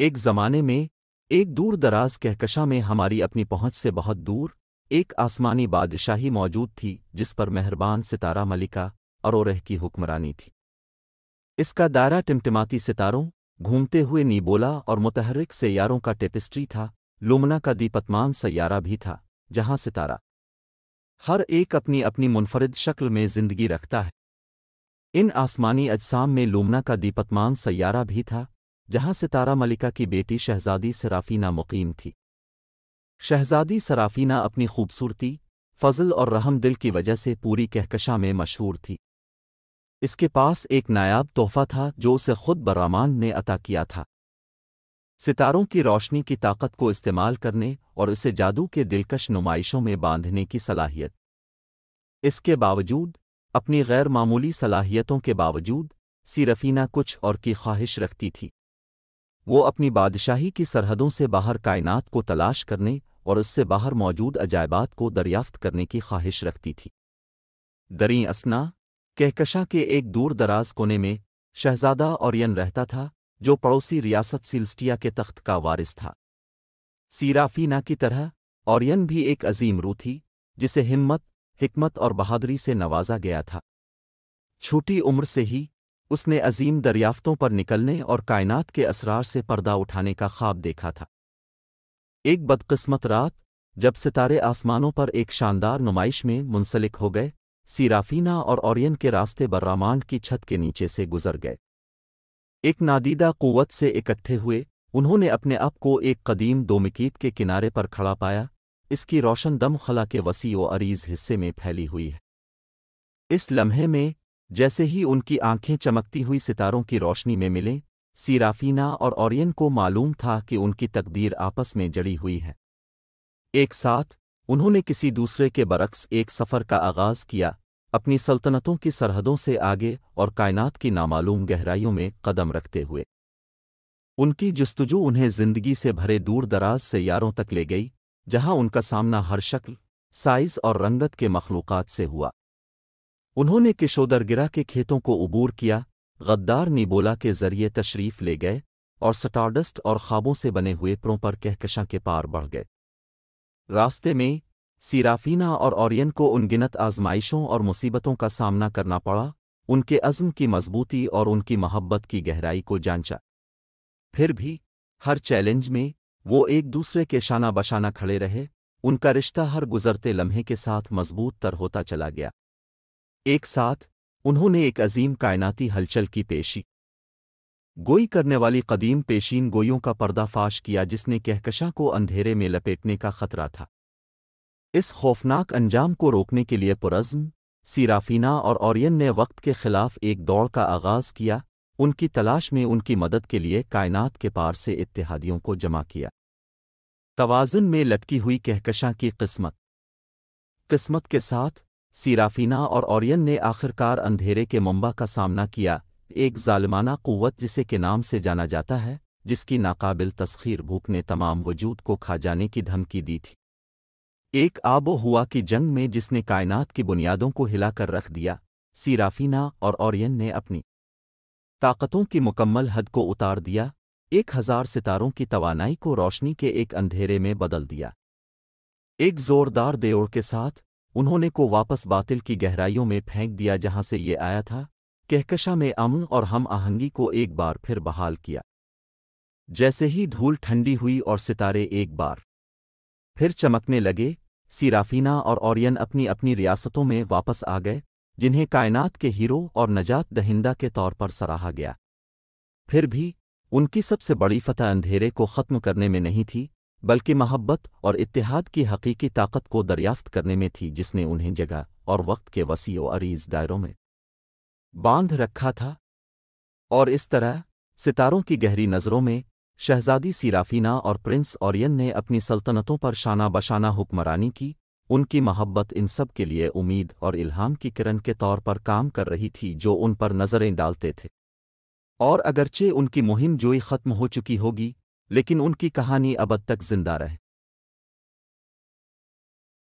एक ज़माने में एक दूर दराज कहकशा में हमारी अपनी पहुंच से बहुत दूर एक आसमानी बादशाही मौजूद थी जिस पर मेहरबान सितारा मलिका अरोरह की हुक्मरानी थी इसका दायरा टिमटिमाती सितारों घूमते हुए नीबोला और मुतहरक सैारों का टेपिस्ट्री था लुमना का दीपतमान सैारा भी था जहां सितारा हर एक अपनी अपनी मुनफरद शक्ल में जिंदगी रखता है इन आसमानी अजसाम में लुमना का दीपतमान सैारा भी था जहां सितारा मलिका की बेटी शहजादी सराफीना मुकीम थी शहजादी सराफीना अपनी खूबसूरती फजल और रहम दिल की वजह से पूरी कहकशा में मशहूर थी इसके पास एक नायाब तोहफा था जो उसे खुद बरामान ने अता किया था सितारों की रोशनी की ताकत को इस्तेमाल करने और इसे जादू के दिलकश नुमाइशों में बांधने की सलाहियत इसके बावजूद अपनी गैर मामूली सलाहियतों के बावजूद सीरफीना कुछ और की ख्वाहिश रखती थी वो अपनी बादशाही की सरहदों से बाहर कायनात को तलाश करने और उससे बाहर मौजूद अजायबात को दरियाफ्त करने की ख्वाहिश रखती थी दरी असना कहकशा के एक दूर दराज कोने में शहजादा औरियन रहता था जो पड़ोसी रियासत सिल्स्टिया के तख्त का वारिस था सीराफीना की तरह औरियन भी एक अजीम रू थी जिसे हिम्मत हिकमत और बहादुरी से नवाजा गया था छोटी उम्र से ही उसने अजीम दरियाफ्तों पर निकलने और कायनात के असरार से पर्दा उठाने का ख्वाब देखा था एक बदकस्मत रात जब सितारे आसमानों पर एक शानदार नुमाइश में मुंसलिक हो गए सीराफीना और ओरियन के रास्ते बर्रामांड की छत के नीचे से गुजर गए एक नादीदा क़वत से इकट्ठे हुए उन्होंने अपने आप को एक कदीम दोमिकीत के किनारे पर खड़ा पाया इसकी रोशन दम खला के वसी व अरीज हिस्से में फैली हुई है इस लम्हे में जैसे ही उनकी आंखें चमकती हुई सितारों की रोशनी में मिले सीराफीना और ओरियन को मालूम था कि उनकी तकदीर आपस में जड़ी हुई है एक साथ उन्होंने किसी दूसरे के बरक्स एक सफ़र का आगाज़ किया अपनी सल्तनतों की सरहदों से आगे और कायनात की नामालूम गहराइयों में कदम रखते हुए उनकी जस्तजू उन्हें जिंदगी से भरे दूर दराज से यारों तक ले गई जहां उनका सामना हर शक्ल साइज और रंगत के मखलूक़ात से हुआ उन्होंने किशोदरगिरा के खेतों को उबूर किया गद्दार नीबोला के जरिए तशरीफ ले गए और सटाडस्ट और ख्वाबों से बने हुए प्रों पर कहकशा के पार बढ़ गए रास्ते में सीराफीना और ओरियन को उनगिनत आजमाइशों और मुसीबतों का सामना करना पड़ा उनके अज्म की मजबूती और उनकी मोहब्बत की गहराई को जांचा फिर भी हर चैलेंज में वो एक दूसरे के शाना बशाना खड़े रहे उनका रिश्ता हर गुजरते लम्हे के साथ मजबूत तर होता चला गया एक साथ उन्होंने एक अजीम कायनाती हलचल की पेशी गोई करने वाली कदीम पेशीन गोइयों का पर्दाफाश किया जिसने कहकशा को अंधेरे में लपेटने का खतरा था इस खौफनाक अंजाम को रोकने के लिए पुरज़्म सिराफीना और ओरियन ने वक्त के खिलाफ एक दौड़ का आगाज़ किया उनकी तलाश में उनकी मदद के लिए कायनात के पार से इत्तेहादियों को जमा किया तवाजन में लटकी हुई कहकशा की किस्मत किस्मत के साथ सीराफीना और ओरियन ने आखिरकार अंधेरे के मुंबा का सामना किया एक जालमाना कुत जिसे के नाम से जाना जाता है जिसकी नाकाबिल तस्खीर भूख ने तमाम वजूद को खा जाने की धमकी दी थी एक आबो हुआ की जंग में जिसने कायनात की बुनियादों को हिलाकर रख दिया सीराफीना और ओरियन ने अपनी ताकतों की मुकम्मल हद को उतार दिया एक हजार सितारों की तवानाई को रोशनी के एक अंधेरे में बदल दिया एक जोरदार देओड़ के साथ उन्होंने को वापस बातिल की गहराइयों में फेंक दिया जहां से ये आया था कहकशा में अमन और हम आहंगी को एक बार फिर बहाल किया जैसे ही धूल ठंडी हुई और सितारे एक बार फिर चमकने लगे सिराफीना और ओरियन अपनी अपनी रियासतों में वापस आ गए जिन्हें कायनात के हीरो और नजात दहिंदा के तौर पर सराहा गया फिर भी उनकी सबसे बड़ी फतह अंधेरे को ख़त्म करने में नहीं थी बल्कि मोहब्बत और इतिहाद की हकीकी ताकत को दरियाफ्त करने में थी जिसने उन्हें जगह और वक्त के वसी अरीज दायरों में बांध रखा था और इस तरह सितारों की गहरी नज़रों में शहजादी सिराफीना और प्रिंस ओरियन ने अपनी सल्तनतों पर शाना बशाना हुक्मरानी की उनकी मोहब्बत इन सब के लिए उम्मीद और इल्हाम की किरण के तौर पर काम कर रही थी जो उन पर नज़रें डालते थे और अगरचे उनकी मुहिम जोई खत्म हो चुकी होगी लेकिन उनकी कहानी अब तक जिंदा रहे